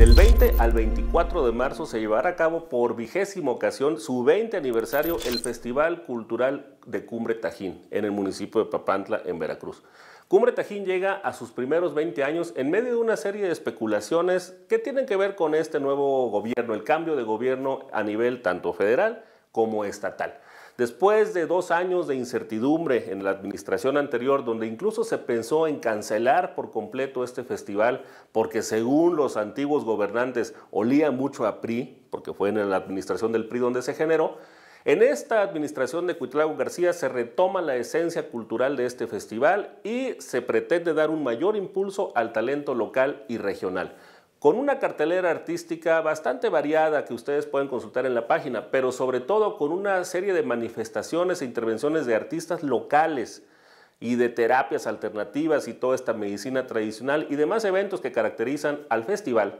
Del 20 al 24 de marzo se llevará a cabo por vigésima ocasión su 20 aniversario el Festival Cultural de Cumbre Tajín en el municipio de Papantla, en Veracruz. Cumbre Tajín llega a sus primeros 20 años en medio de una serie de especulaciones que tienen que ver con este nuevo gobierno, el cambio de gobierno a nivel tanto federal como estatal. Después de dos años de incertidumbre en la administración anterior, donde incluso se pensó en cancelar por completo este festival, porque según los antiguos gobernantes olía mucho a PRI, porque fue en la administración del PRI donde se generó, en esta administración de Cuitlago García se retoma la esencia cultural de este festival y se pretende dar un mayor impulso al talento local y regional con una cartelera artística bastante variada que ustedes pueden consultar en la página, pero sobre todo con una serie de manifestaciones e intervenciones de artistas locales y de terapias alternativas y toda esta medicina tradicional y demás eventos que caracterizan al festival.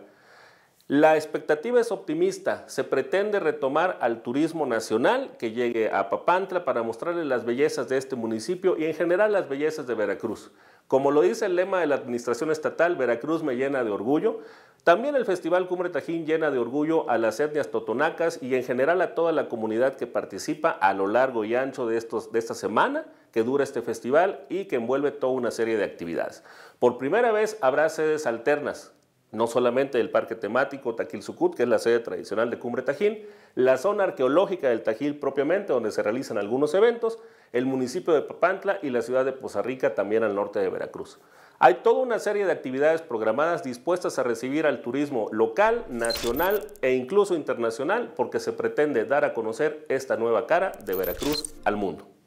La expectativa es optimista. Se pretende retomar al turismo nacional que llegue a Papantla para mostrarle las bellezas de este municipio y en general las bellezas de Veracruz. Como lo dice el lema de la Administración Estatal, Veracruz me llena de orgullo. También el Festival Cumbre Tajín llena de orgullo a las etnias totonacas y en general a toda la comunidad que participa a lo largo y ancho de, de esta semana que dura este festival y que envuelve toda una serie de actividades. Por primera vez habrá sedes alternas, no solamente el parque temático Taquil Sucut, que es la sede tradicional de Cumbre Tajín, la zona arqueológica del Tajil propiamente, donde se realizan algunos eventos, el municipio de Papantla y la ciudad de Poza Rica, también al norte de Veracruz. Hay toda una serie de actividades programadas dispuestas a recibir al turismo local, nacional e incluso internacional, porque se pretende dar a conocer esta nueva cara de Veracruz al mundo.